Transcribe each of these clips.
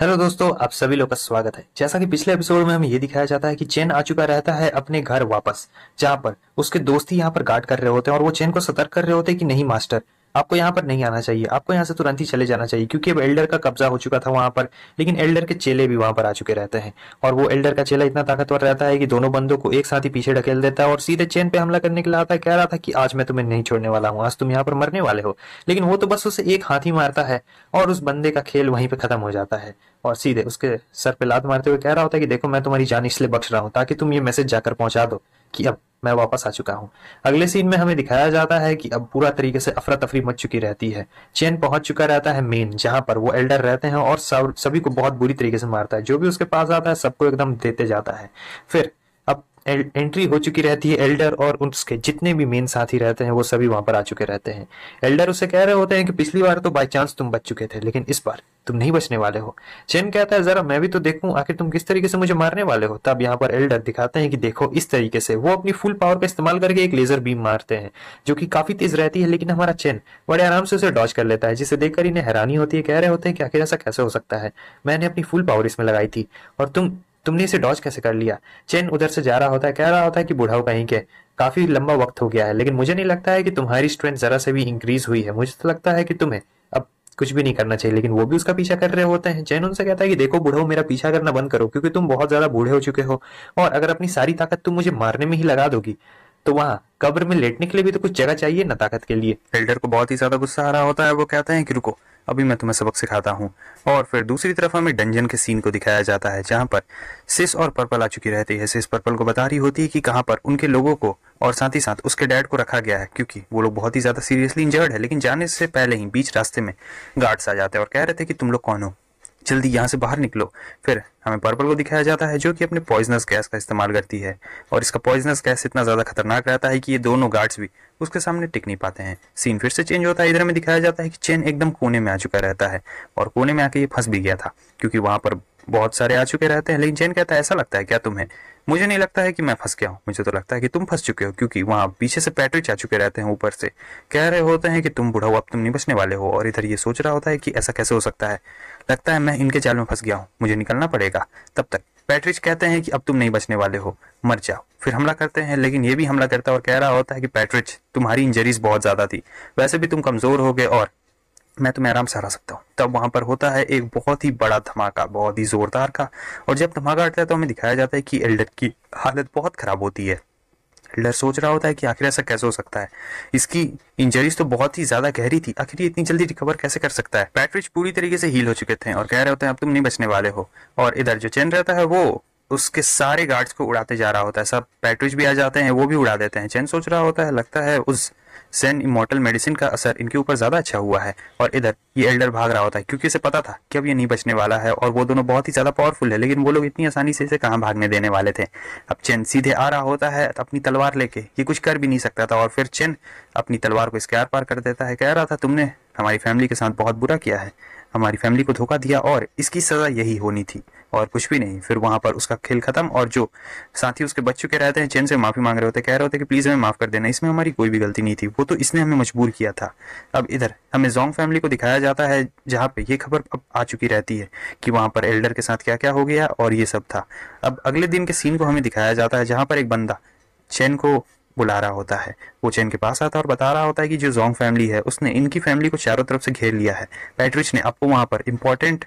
hello दोस्तों आप सभी लोग का स्वागत है जैसा कि पिछले एपिसोड में हमें ये दिखाया जाता है कि चेन आ चुका रहता है अपने घर वापस जहाँ पर उसके दोस्त ही यहाँ पर गार्ड कर रहे होते हैं और वो चेन को सतर्क कर रहे होते हैं कि नहीं मास्टर आपको यहाँ पर नहीं आना चाहिए आपको यहाँ से तुरंत ही चले जाना चाहिए क्योंकि अब एल्डर का कब्जा हो चुका था वहां पर लेकिन एल्डर के चेले भी वहां पर आ चुके रहते हैं और वो एल्डर का चेला इतना ताकतवर रहता है कि दोनों बंदों को एक साथ ही पीछे ढकेल देता है और सीधे चेन पे हमला करने के लिए आता है कह रहा था कि आज मैं तुम्हें नहीं छोड़ने वाला हूँ आज तुम यहाँ पर मरने वाले हो लेकिन वो तो बस उसे एक हाथ ही मारता है और उस बंदे का खेल वहीं पर खत्म हो जाता है और सीधे उसके सर पे लात मारते हुए कह रहा होता है कि देखो मैं तुम्हारी जान इसलिए बख्श रहा हूँ ताकि तुम ये मैसेज जाकर पहुंचा दो कि अब मैं वापस आ चुका हूँ अगले सीन में हमें दिखाया जाता है कि अब पूरा तरीके से अफरा तफरी मच चुकी रहती है चेन पहुंच चुका रहता है मेन जहां पर वो एल्डर रहते हैं और सब सभी को बहुत बुरी तरीके से मारता है जो भी उसके पास आता है सबको एकदम देते जाता है फिर एंट्री हो चुकी रहती है एल्डर और उसके जितने भी मेन साथी रहते हैं वो सभी वहां पर आ चुके रहते हैं एल्डर उसे कह रहे होते हैं कि पिछली बार तो बाई चांस तुम बच चुके थे लेकिन इस बार तुम नहीं बचने वाले हो चेन कहता है जरा मैं भी तो देखूं आखिर तुम किस तरीके से मुझे मारने वाले हो तब यहाँ पर एल्डर दिखाते हैं कि देखो इस तरीके से वो अपनी फुल पावर का इस्तेमाल करके एक लेजर बीम मारते हैं जो कि काफी तेज रहती है लेकिन हमारा चेन बड़े आराम से उसे डॉच कर लेता है जिसे देखकर इन्हें हैरानी होती है कह रहे होते हैं कि आखिर ऐसा कैसे हो सकता है मैंने अपनी फुल पावर इसमें लगाई थी और तुम तुमने इसे डॉज कैसे कर लिया चेन उधर से जा रहा होता है कह रहा होता है कि बुढ़ाओ कहीं के काफी लंबा वक्त हो गया है लेकिन मुझे नहीं लगता है कि तुम्हारी स्ट्रेंथ जरा से भी इंक्रीज हुई है मुझे तो लगता है कि तुम्हें अब कुछ भी नहीं करना चाहिए लेकिन वो भी उसका पीछा कर रहे होते हैं चैन उनसे कहता है कि देखो बूढ़ो मेरा पीछा करना बंद करो क्योंकि तुम बहुत ज्यादा बूढ़े हो चुके हो और अगर अपनी सारी ताकत तुम मुझे मारने में ही लगा दोगी तो वहाँ कब्र में लेटने के लिए भी तो कुछ जगह चाहिए ना ताकत के लिए एल्डर को बहुत ही ज्यादा गुस्सा आ रहा होता है वो कहते हैं कि रुको अभी मैं तुम्हें सबक सिखाता हूँ और फिर दूसरी तरफ हमें डंजन के सीन को दिखाया जाता है जहाँ पर सिस और पर्पल आ चुकी रहती है सिस पर्पल को बता रही होती है कि कहाँ पर उनके लोगों को और साथ ही साथ उसके डैड को रखा गया है क्योंकि वो लोग बहुत ही ज़्यादा सीरियसली इंजर्ड है लेकिन जाने से पहले ही बीच रास्ते में गार्ड्स आ जाते हैं और कह रहे थे कि तुम लोग कौन हो जल्दी यहाँ से बाहर निकलो फिर हमें पर्पल को दिखाया जाता है जो कि अपने पॉइजनस गैस का इस्तेमाल करती है और इसका पॉइजनस गैस इतना ज़्यादा खतरनाक रहता है कि ये दोनों गार्ड्स भी उसके सामने टिक नहीं पाते हैं सीन फिर से चेंज होता है इधर में दिखाया जाता है कि चेन एकदम कोने में आ चुका रहता है और कोने में आके ये फंस भी गया था क्योंकि वहां पर बहुत सारे आ चुके रहते हैं लेकिन चेन कहता है ऐसा लगता है क्या तुम्हें मुझे नहीं लगता है कि मैं फंस गया हूँ मुझे तो लगता है कि तुम फंस चुके हो क्योंकि वहाँ पीछे से पैट्रिक आ चुके रहते हैं ऊपर से कह रहे होते हैं कि तुम बुढ़ा हो अब तुम नहीं बचने वाले हो और इधर ये सोच रहा होता है कि ऐसा कैसे हो सकता है लगता है मैं इनके जाल में फंस गया हूँ मुझे निकलना पड़ेगा तब तक पैट्रिक कहते हैं कि अब तुम नहीं बचने वाले हो मर जाओ फिर हमला करते हैं लेकिन ये भी हमला करता है और कह रहा होता है कि पैट्रिच तुम्हारी इंजरीज बहुत ज़्यादा थी वैसे भी तुम कमज़ोर हो गए और मैं तुम्हें आराम से हरा सकता हूँ तब वहां पर होता है एक बहुत ही बड़ा धमाका बहुत ही जोरदार का और जब धमाका हटता है तो हमें दिखाया जाता है कि एल्डर की हालत बहुत खराब होती है एल्डर सोच रहा होता है कि आखिर ऐसा कैसे हो सकता है इसकी इंजरीज तो बहुत ही ज्यादा गहरी थी आखिर ये इतनी जल्दी रिकवर कैसे कर सकता है बैटरीज पूरी तरीके से हील हो चुके थे और कह रहे होते हैं अब तुम नहीं बचने वाले हो और इधर जो चैन रहता है वो उसके सारे गार्ड्स को उड़ाते जा रहा होता है सब बैटरीज भी आ जाते हैं वो भी उड़ा देते हैं चैन सोच रहा होता है लगता है उस सेन इमोटल मेडिसिन का असर इनके ऊपर ज़्यादा अच्छा हुआ है और इधर ये एल्डर भाग रहा होता है क्योंकि इसे पता था कि अब ये नहीं बचने वाला है और वो दोनों बहुत ही ज़्यादा पावरफुल है लेकिन वो लोग इतनी आसानी से इसे कहाँ भागने देने वाले थे अब चैन सीधे आ रहा होता है अपनी तलवार लेके ये कुछ कर भी नहीं सकता था और फिर चैन अपनी तलवार को इसके आर पार कर देता है कह रहा था तुमने हमारी फैमिली के साथ बहुत बुरा किया है हमारी फैमिली को धोखा दिया और इसकी सज़ा यही होनी थी और कुछ भी नहीं फिर वहां पर उसका खेल खत्म और जो साथी उसके बच्चों के रहते हैं चैन से माफ़ी मांग रहे होते कह रहे होते कि प्लीज़ हमें माफ़ कर देना इसमें हमारी कोई भी गलती नहीं थी वो तो इसने हमें मजबूर किया था अब इधर हमें जोंग फैमिली को दिखाया जाता है जहां पे ये खबर अब आ चुकी रहती है कि वहां पर एल्डर के साथ क्या क्या हो गया और ये सब था अब अगले दिन के सीन को हमें दिखाया जाता है जहां पर एक बंदा चैन को बुला रहा होता है वो चैन के पास आता है और बता रहा होता है कि जो जोंग फैमिली है उसने इनकी फैमिली को चारों तरफ से घेर लिया है पैट्रिच ने आपको वहां पर इंपॉर्टेंट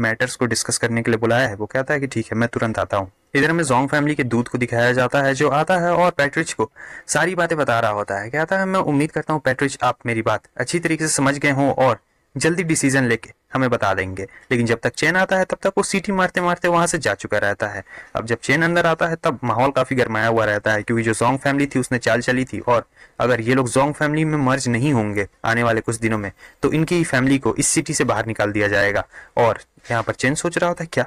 मैटर्स को डिस्कस करने के लिए बुलाया है वो कहता है कि ठीक है मैं तुरंत आता हूँ इधर हमें जोंग फैमिली के दूध को दिखाया जाता है जो आता है और पैट्रिच को सारी बातें बता रहा होता है कहता है मैं उम्मीद करता हूँ पैट्रिच आप मेरी बात अच्छी तरीके से समझ गए हों और जल्दी डिसीजन लेके हमें बता देंगे लेकिन जब तक चैन आता है तब तक वो सीटी मारते मारते वहां से जा चुका रहता है अब जब चैन अंदर आता है तब माहौल काफी गरमाया हुआ रहता है क्योंकि जो जोंग फैमिली थी उसने चाल चली थी और अगर ये लोग जोंग फैमिली में मर्ज नहीं होंगे आने वाले कुछ दिनों में तो इनकी फैमिली को इस सिटी से बाहर निकाल दिया जाएगा और यहाँ पर चैन सोच रहा होता है क्या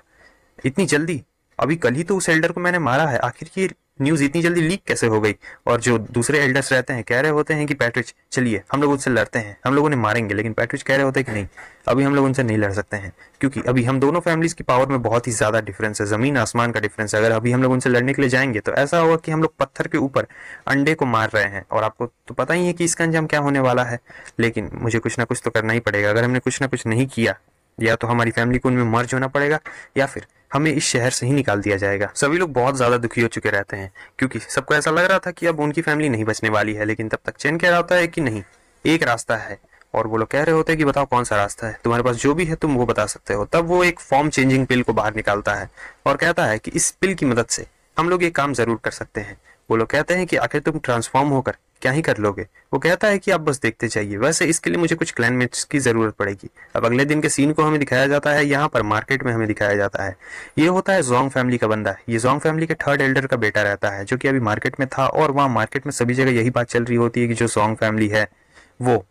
इतनी जल्दी अभी कल ही तो उस एल्डर को मैंने मारा है आखिर ये न्यूज इतनी जल्दी लीक कैसे हो गई और जो दूसरे एल्डर्स रहते हैं कह रहे होते हैं कि पैट्रिच चलिए हम लोग उनसे लड़ते हैं हम लोग उन्हें मारेंगे लेकिन पैट्रिच कह रहे होते हैं कि नहीं अभी हम लोग उनसे नहीं लड़ सकते हैं क्योंकि अभी हम दोनों फैमिलीज की पावर में बहुत ही ज्यादा डिफरेंस है जमीन आसमान का डिफरेंस है अगर अभी हम लोग उनसे लड़ने के लिए जाएंगे तो ऐसा होगा कि हम लोग पत्थर के ऊपर अंडे को मार रहे हैं और आपको तो पता ही है कि इसका अंजाम क्या होने वाला है लेकिन मुझे कुछ ना कुछ तो करना ही पड़ेगा अगर हमने कुछ ना कुछ नहीं किया या तो हमारी फैमिली को उनमें मर्ज होना पड़ेगा या फिर हमें इस शहर से ही निकाल दिया जाएगा सभी लोग बहुत ज्यादा दुखी हो चुके रहते हैं क्योंकि सबको ऐसा लग रहा था कि अब उनकी फैमिली नहीं बचने वाली है लेकिन तब तक चैन कह रहा होता है कि नहीं एक रास्ता है और वो लोग कह रहे होते हैं कि बताओ कौन सा रास्ता है तुम्हारे पास जो भी है तुम वो बता सकते हो तब वो एक फॉर्म चेंजिंग पिल को बाहर निकालता है और कहता है कि इस पिल की मदद से हम लोग ये काम जरूर कर सकते हैं वो लोग कहते हैं कि आखिर तुम ट्रांसफॉर्म होकर क्या ही कर लोगे वो कहता है कि आप बस देखते जाइए वैसे इसके लिए मुझे कुछ क्लाइनमेट्स की ज़रूरत पड़ेगी अब अगले दिन के सीन को हमें दिखाया जाता है यहाँ पर मार्केट में हमें दिखाया जाता है ये होता है जोंग फैमिली का बंदा ये जोंग फैमिली के थर्ड एल्डर का बेटा रहता है जो कि अभी मार्केट में था और वहाँ मार्केट में सभी जगह यही बात चल रही होती है कि जो जोंग फैमिली है वो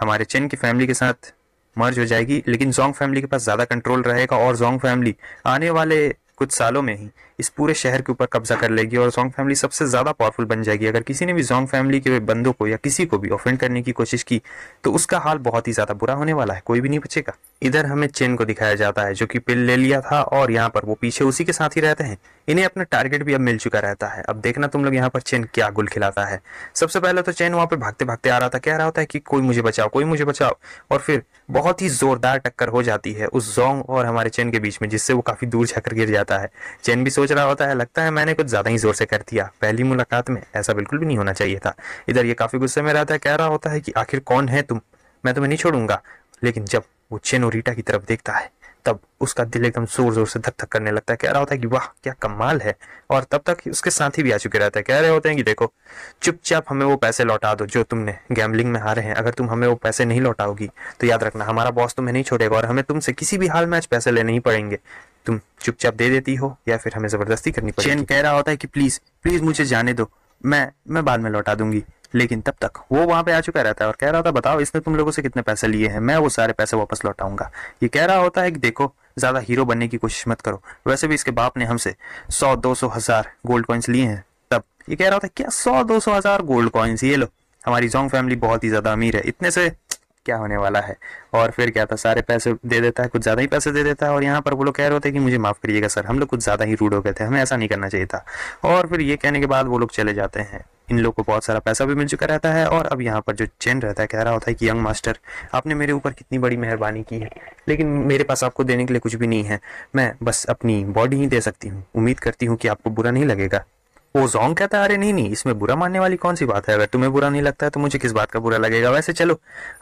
हमारे चेन की फैमिली के साथ मर्ज हो जाएगी लेकिन जोंग फैमिली के पास ज़्यादा कंट्रोल रहेगा और जोंग फैमिली आने वाले कुछ सालों में ही इस पूरे शहर के ऊपर कब्जा कर लेगी और जोंग फैमिली सबसे ज़्यादा पावरफुल बन जाएगी अगर किसी ने भी जोंग फैमिली के बंदों को या किसी को भी ऑफेंड करने की कोशिश की तो उसका हाल बहुत ही ज़्यादा बुरा होने वाला है कोई भी नहीं बचेगा इधर हमें चेन को दिखाया जाता है जो कि पिल ले लिया था और यहाँ पर वो पीछे उसी के साथ ही रहते हैं इन्हें अपना टारगेट भी अब मिल चुका रहता है अब देखना तुम लोग यहाँ पर चेन क्या गुल खिलाता है सबसे पहले तो चेन वहाँ पर भागते भागते आ रहा था कह रहा होता है कि कोई मुझे बचाओ कोई मुझे बचाओ और फिर बहुत ही जोरदार टक्कर हो जाती है उस जोंग और हमारे चेन के बीच में जिससे वो काफी दूर जाकर गिर जाता होता है चैन भी सोच रहा होता है लगता है मैंने कुछ ज़्यादा ही जोर से कर दिया पहली मुलाकात में ऐसा बिल्कुल भी नहीं होना चाहिए था इधर ये काफ़ी गुस्से में रहता है कह रहा होता है कि आखिर कौन है तुम मैं तुम्हें नहीं छोड़ूंगा लेकिन जब वो चेन और रीटा की तरफ देखता है तब उसका दिल एकदम जोर जोर से धक धक करने लगता है कह रहा होता है कि वाह क्या कमाल है और तब तक उसके साथ ही भी आ चुके रहते हैं कह रहे होते हैं कि देखो चुपचाप हमें वो पैसे लौटा दो जो तुमने गैमलिंग में हारे हैं अगर तुम हमें वो पैसे नहीं लौटाओगी तो याद रखना हमारा बॉस तुम्हें नहीं छोड़ेगा और हमें तुमसे किसी भी हाल में आज पैसे लेने ही पड़ेंगे तुम चुपचाप दे देती हो या फिर हमें जबरदस्ती करनी पड़ेगी चैन कह रहा होता है कि प्लीज प्लीज मुझे जाने दो मैं मैं बाद में लौटा दूंगी लेकिन तब तक वो वहां पे आ चुका रहता है और कह रहा था बताओ इसने तुम लोगों से कितने पैसे लिए हैं मैं वो सारे पैसे वापस लौटाऊंगा ये कह रहा होता है कि देखो ज्यादा हीरो बनने की कोशिश मत करो वैसे भी इसके बाप ने हमसे सौ दो सौ हजार गोल्ड कॉइन्स लिए हैं तब ये कह रहा होता है क्या सौ दो सौ हजार गोल्ड कॉइन्स ये लो हमारी जोंग फैमिली बहुत ही ज्यादा अमीर है इतने से क्या होने वाला है और फिर क्या था सारे पैसे दे देता है कुछ ज़्यादा ही पैसे दे देता है और यहाँ पर वो लोग कह रहे थे कि मुझे माफ़ करिएगा सर हम लोग कुछ ज़्यादा ही रूड हो गए थे हमें ऐसा नहीं करना चाहिए था और फिर ये कहने के बाद वो लोग चले जाते हैं इन लोग को बहुत सारा पैसा भी मिल चुका रहता है और अब यहाँ पर जो चैन रहता है कह रहा होता है कि यंग मास्टर आपने मेरे ऊपर कितनी बड़ी मेहरबानी की है लेकिन मेरे पास आपको देने के लिए कुछ भी नहीं है मैं बस अपनी बॉडी ही दे सकती हूँ उम्मीद करती हूँ कि आपको बुरा नहीं लगेगा ओजोंग कहता है अरे नहीं नहीं इसमें बुरा मानने वाली कौन सी बात है अगर तुम्हें बुरा नहीं लगता है तो मुझे किस बात का बुरा लगेगा वैसे चलो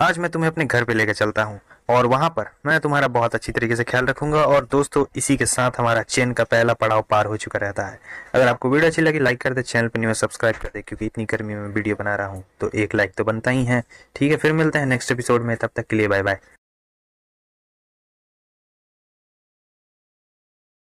आज मैं तुम्हें अपने घर पे लेकर चलता हूँ और वहां पर मैं तुम्हारा बहुत अच्छी तरीके से ख्याल रखूंगा और दोस्तों इसी के साथ हमारा चैन का पहला पड़ाव पार हो चुका रहता है अगर आपको वीडियो अच्छी लगी लाइक कर दे चैनल पर न्यूज सब्सक्राइब कर दे क्योंकि इतनी गर्मी में वीडियो बना रहा हूँ तो एक लाइक तो बनता ही है ठीक है फिर मिलते हैं नेक्स्ट एपिसोड में तब तक के लिए बाय बाय